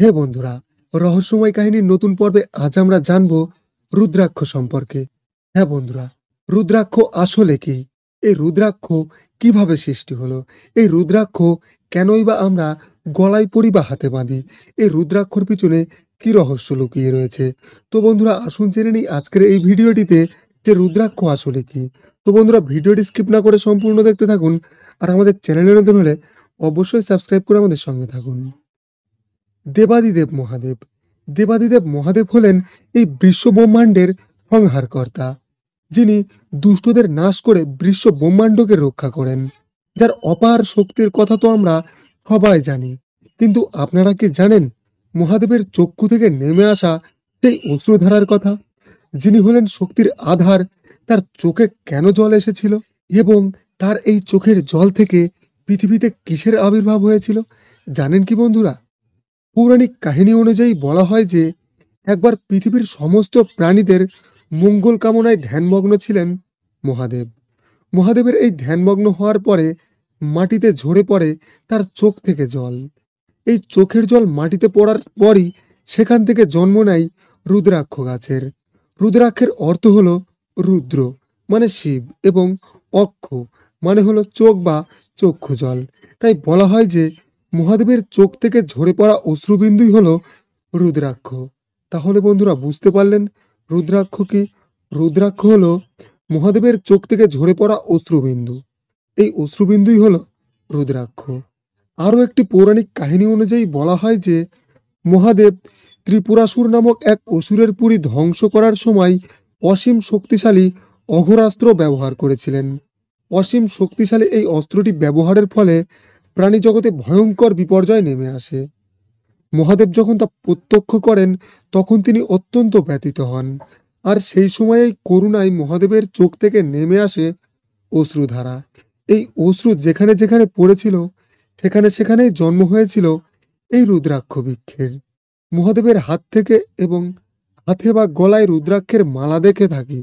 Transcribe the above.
হে বন্ধুরা রহস্যময় কাহিনীর নতুন পর্বে আজ আমরা জানব রুদ্রাক্ষ সম্পর্কে হ্যাঁ বন্ধুরা রুদ্রাক্ষ আসলে কি এই রুদ্রাক্ষ কিভাবে সৃষ্টি হলো এই রুদ্রাক্ষ কেনই বা আমরা গলায় পরি বা হাতে বাঁধি এই রুদ্রাক্ষর পিছনে কি রহস্য লুকিয়ে রয়েছে তো বন্ধুরা আসুন জেনে নিই আজকের এই ভিডিওটিতে যে রুদ্রাক্ষ আসলে কি তো বন্ধুরা ভিডিওটি স্কিপ না করে সম্পূর্ণ দেখতে থাকুন আর আমাদের চ্যানেলের নতুন হলে অবশ্যই সাবস্ক্রাইব করে আমাদের সঙ্গে থাকুন দেবাদিদেব মহাদেব দেবাদিদেব মহাদেব হলেন এই বিশ্বব্রহ্মাণ্ডের সংহারকর্তা যিনি দুষ্টদের নাশ করে বিশ্ব ব্রহ্মাণ্ডকে রক্ষা করেন যার অপার শক্তির কথা তো আমরা সবাই জানি কিন্তু আপনারা কি জানেন মহাদেবের চক্ষু থেকে নেমে আসা সেই অশ্রুধারার কথা যিনি হলেন শক্তির আধার তার চোখে কেন জল এসেছিল এবং তার এই চোখের জল থেকে পৃথিবীতে কিসের আবির্ভাব হয়েছিল জানেন কি বন্ধুরা পৌরাণিক কাহিনী অনুযায়ী বলা হয় যে একবার পৃথিবীর সমস্ত প্রাণীদের মঙ্গল কামনায় ধ্যানমগ্ন ছিলেন মহাদেব মহাদেবের এই ধ্যানমগ্ন হওয়ার পরে মাটিতে ঝরে পড়ে তার চোখ থেকে জল এই চোখের জল মাটিতে পড়ার পরই সেখান থেকে জন্ম নেয় রুদ্রাক্ষ গাছের রুদ্রাক্ষের অর্থ হলো রুদ্র মানে শিব এবং অক্ষ মানে হলো চোখ বা চক্ষু জল তাই বলা হয় যে মহাদেবের চোখ থেকে ঝরে পড়া অশ্রুবিন্দুই হলো রুদ্রাক্ষ তাহলে বন্ধুরা বুঝতে পারলেন রুদ্রাক্ষ কি রুদ্রাক্ষ হল মহাদেবের চোখ থেকে ঝরে পড়া অশ্রুবিন্দু এই অশ্রুবিন্দুই হল রুদ্রাক্ষ আরও একটি পৌরাণিক কাহিনী অনুযায়ী বলা হয় যে মহাদেব ত্রিপুরাসুর নামক এক অসুরের পুরী ধ্বংস করার সময় অসীম শক্তিশালী অঘরাস্ত্র ব্যবহার করেছিলেন অসীম শক্তিশালী এই অস্ত্রটি ব্যবহারের ফলে প্রাণী জগতে ভয়ঙ্কর বিপর্যয় নেমে আসে মহাদেব যখন তা প্রত্যক্ষ করেন তখন তিনি অত্যন্ত ব্যতীত হন আর সেই সময়ে করুণায় মহাদেবের চোখ থেকে নেমে আসে অশ্রুধারা এই অশ্রু যেখানে যেখানে পড়েছিল সেখানে সেখানেই জন্ম হয়েছিল এই রুদ্রাক্ষ বৃক্ষের মহাদেবের হাত থেকে এবং হাতে বা গলায় রুদ্রাক্ষের মালা দেখে থাকি